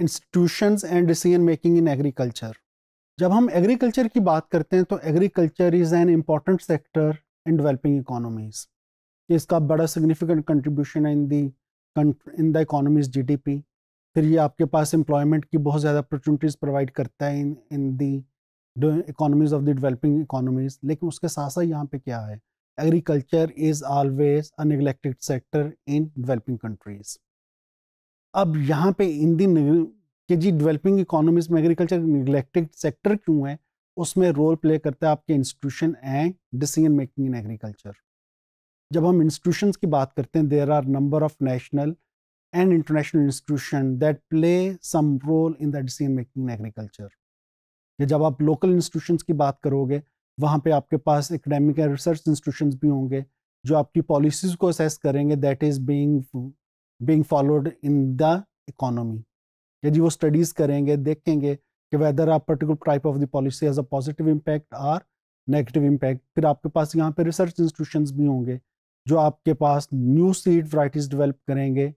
Institutions and decision making in agriculture जब हम agriculture की बात करते हैं तो agriculture is an important sector in developing economies इसका बड़ा सिग्निफिकेंट कंट्रीब्यूशन है in the in the economies GDP फिर ये आपके पास एम्प्लॉयमेंट की बहुत ज़्यादा अपॉर्चुनिटीज़ प्रोवाइड करता है in in the economies of the developing economies लेकिन उसके साथ साथ यहाँ पे क्या है agriculture is always a neglected sector in developing countries अब यहाँ पे इन दिन के जी डेवलपिंग इकोनॉमीज में एग्रीकल्चर निगलेक्टेड सेक्टर क्यों है उसमें रोल प्ले करता है आपके institution and decision making in agriculture जब हम इंस्टीट्यूशंस की बात करते हैं there are number of national and international institution that play some role in the decision making in agriculture या जब आप लोकल इंस्टीट्यूशंस की बात करोगे वहाँ पे आपके पास एकेडमिक एंड रिसर्च इंस्टीट्यूशंस भी होंगे जो आपकी पॉलिसीज़ को असेस करेंगे that is being being followed in the economy. कि जी वो स्टडीज करेंगे देखेंगे कि whether a particular type of the policy has a positive impact or negative impact. फिर आपके पास यहाँ पे रिसर्च इंस्टीट्यूशन भी होंगे जो आपके पास न्यू सीड varieties डिवेल्प करेंगे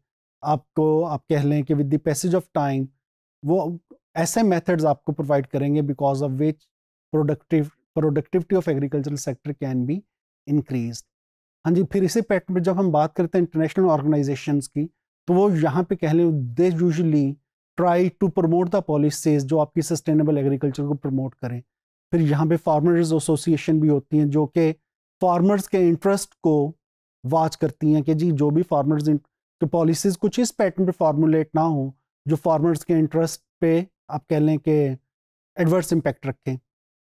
आपको आप कह लें कि with the passage of time वो ऐसे मेथड्स आपको प्रोवाइड करेंगे because of which productive productivity of agricultural sector can be increase हाँ जी फिर इसी पैटर्न पर जब हम बात करते हैं इंटरनेशनल ऑर्गेनाइजेशंस की तो वो यहाँ पे कह लें they usually try to promote the policies जो आपकी सस्टेनेबल एग्रीकल्चर को प्रमोट करें फिर यहाँ पे फार्मर्स एसोसिएशन भी होती हैं जो कि फार्मर्स के इंटरेस्ट को वाच करती हैं कि जी जो भी फार्मर्स के पॉलिसीज़ कुछ इस पैटर्न पे फार्मूलेट ना हो जो फार्मर्स के इंटरेस्ट पे आप कह लें कि एडवर्स इम्पेक्ट रखें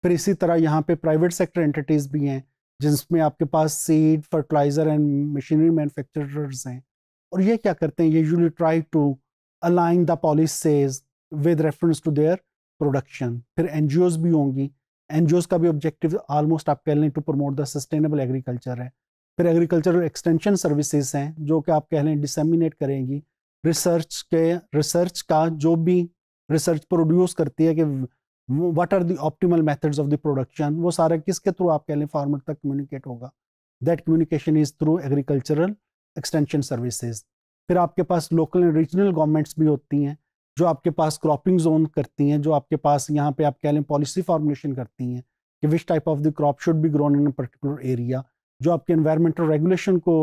फिर इसी तरह यहाँ पे प्राइवेट सेक्टर एंटिटीज़ भी हैं जिसमें आपके पास seed fertiliser and machinery manufacturers हैं और ये क्या करते हैं usually try to align the policies with reference to their production फिर एन भी होंगी एन का भी ऑब्जेक्टिव ऑलमोस्ट आप कह लें to promote the sustainable agriculture है फिर एग्रीकल्चरल एक्सटेंशन सर्विसेज हैं जो कि आप कह लें डिसमिनेट करेंगी रिसर्च के रिसर्च का जो भी रिसर्च प्रोड्यूस करती है कि what are the optimal methods of the production वो सारा किसके थ्रू आप कह लें फार्मर तक कम्युनिकेट होगा that communication is through agricultural extension services फिर आपके पास लोकल एंड रीजनल गवर्नमेंट्स भी होती हैं जो आपके पास क्रॉपिंग जोन करती हैं जो आपके पास यहाँ पे आप कह लें पॉलिसी फार्मुलेशन करती हैं कि which type of the crop should be grown in particular area जो आपके इन्वायरमेंटल रेगुलेशन को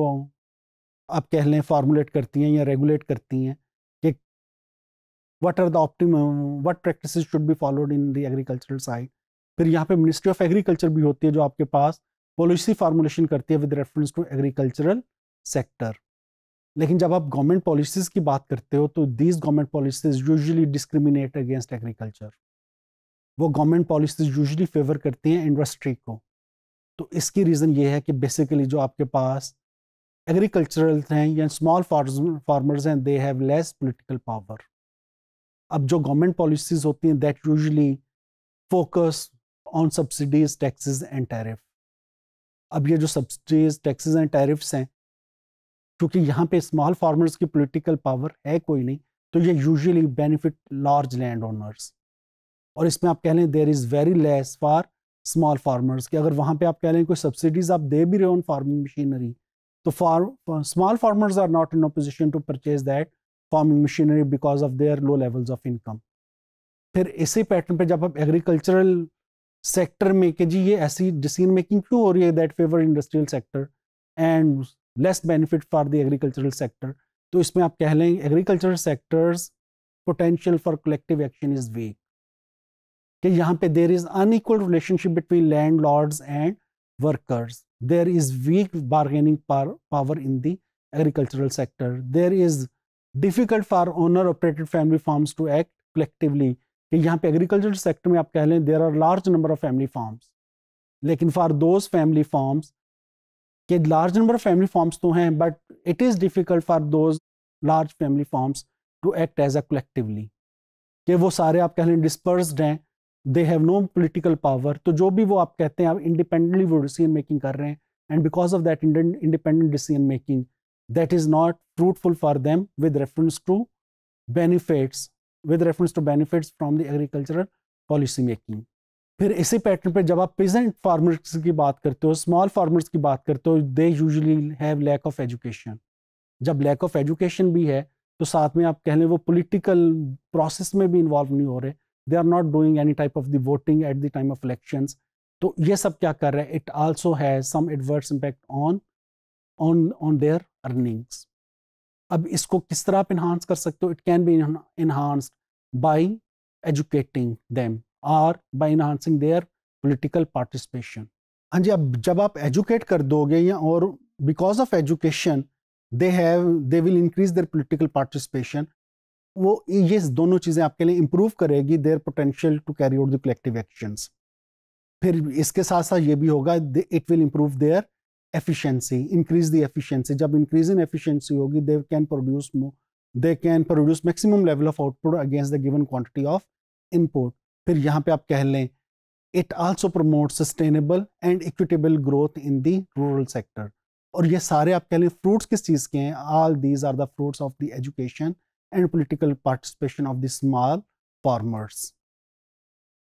आप कह लें फार्मूलेट करती हैं या रेगुलेट करती हैं कि what are the optimal what practice should be followed in the agricultural side फिर यहाँ पे मिनिस्ट्री ऑफ एग्रीकल्चर भी होती है जो आपके पास पॉलिसी फार्मूलेशन करती है with reference to agricultural sector लेकिन जब आप गवर्नमेंट पॉलिसीज की बात करते हो तो these government policies usually discriminate against agriculture वो गवर्नमेंट पॉलिसीज यूजुअली फेवर करती हैं इंडस्ट्री को तो इसकी रीज़न ये है कि बेसिकली जो आपके पास एग्रीकल्चरल हैं या स्मॉल फार्मर्स हैं they have less political power अब जो गवर्नमेंट पॉलिसीज होती हैं that usually focus on subsidies taxes and tariff अब ये जो सब्सिडीज टैक्सेस एंड टैरिफ्स हैं क्योंकि यहाँ पे स्मॉल फार्मर्स की पॉलिटिकल पावर है कोई नहीं तो ये usually benefit large land owners और इसमें आप कह लें there is very less for small farmers कि अगर वहाँ पे आप कह लें कोई सब्सिडीज आप दे भी रहे हो फार्मिंग मशीनरी तो for small farmers are not in position to purchase that farming machinery because of their low levels of income फिर इसी पैटर्न पे जब आप एग्रीकल्चरल सेक्टर में कि जी ये ऐसी डिसीजन मेकिंग क्यों हो रही है that favour industrial sector and less benefit for the agricultural sector तो इसमें आप कह लें agricultural sectors potential for collective action is weak कि यहाँ पे there is unequal relationship between landlords and workers there is weak bargaining power in the agricultural sector there is difficult for owner operated family farms to act collectively कि यहाँ पे agricultural sector में आप कह लें there are large number of family farms लेकिन for those family farms कि large number of family farms तो हैं but it is difficult for those large family farms to act as a collectively कि वो सारे आप कह लें डिस्पर्सड हैं they have no political power तो जो भी वो आप कहते हैं आप इंडिपेंडेंटली वो डिसीजन मेकिंग कर रहे हैं and because of that independent decision making that is not fruitful for them with reference to benefits with reference to benefits from the agricultural policy making फिर इसी पैटर्न पर जब आप प्रेजेंट फार्मर्स की बात करते हो स्मॉल फार्मर्स की बात करते हो they usually have lack of education जब लैक ऑफ एजुकेशन भी है तो साथ में आप कह लें वो पॉलिटिकल प्रोसेस में भी इन्वॉल्व नहीं हो रहे they are not doing any type of the voting at the time of election तो ये सब क्या कर रहे हैं it also has some adverse impact on on on their earnings अब इसको किस तरह आप इन्हांस कर सकते हो it can be enhanced by educating them और by enhancing their political participation हाँ जी अब जब आप एजुकेट कर दोगे या और because of education they have they will increase their political participation वो ये दोनों चीज़ें आपके लिए इम्प्रूव करेगी their potential to carry out the collective actions फिर इसके साथ साथ ये भी होगा it will improve their efficiency increase the efficiency जब इंक्रीज इन एफिशिएंसी होगी they can produce they can produce maximum level of output against the given quantity of input फिर यहाँ पे आप कह लें it also promote sustainable and equitable growth in the rural sector और ये सारे आप कह लें फ्रूट्स किस चीज़ के हैं all these are the fruits of the education and political participation of the small farmers